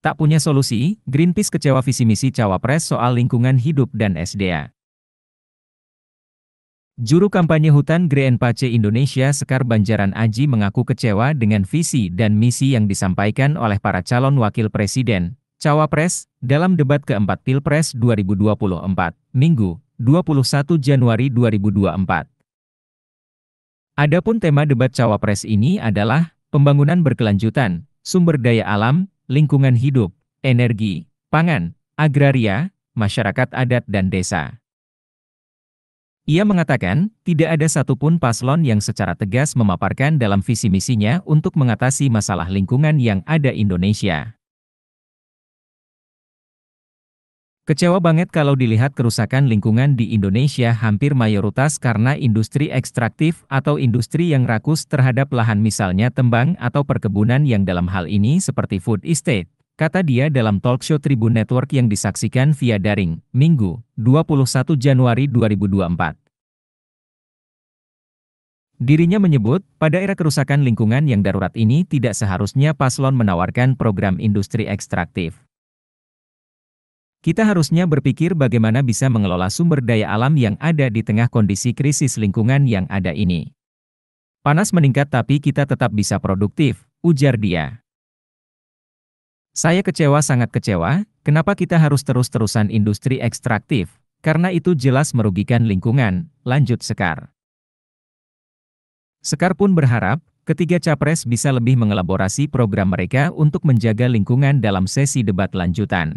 Tak punya solusi, Greenpeace kecewa visi misi cawapres soal lingkungan hidup dan SDA. Juru kampanye hutan Green Pace Indonesia Sekar Banjaran Aji mengaku kecewa dengan visi dan misi yang disampaikan oleh para calon wakil presiden, cawapres, dalam debat keempat Pilpres 2024, Minggu, 21 Januari 2024. Adapun tema debat cawapres ini adalah pembangunan berkelanjutan, sumber daya alam, lingkungan hidup, energi, pangan, agraria, masyarakat adat dan desa. Ia mengatakan, tidak ada satupun paslon yang secara tegas memaparkan dalam visi misinya untuk mengatasi masalah lingkungan yang ada Indonesia. Kecewa banget kalau dilihat kerusakan lingkungan di Indonesia hampir mayoritas karena industri ekstraktif atau industri yang rakus terhadap lahan misalnya tembang atau perkebunan yang dalam hal ini seperti food estate, kata dia dalam talkshow Tribun Network yang disaksikan via daring, Minggu, 21 Januari 2024. Dirinya menyebut, pada era kerusakan lingkungan yang darurat ini tidak seharusnya paslon menawarkan program industri ekstraktif. Kita harusnya berpikir bagaimana bisa mengelola sumber daya alam yang ada di tengah kondisi krisis lingkungan yang ada ini. Panas meningkat tapi kita tetap bisa produktif, ujar dia. Saya kecewa sangat kecewa, kenapa kita harus terus-terusan industri ekstraktif, karena itu jelas merugikan lingkungan, lanjut Sekar. Sekar pun berharap, ketiga capres bisa lebih mengelaborasi program mereka untuk menjaga lingkungan dalam sesi debat lanjutan.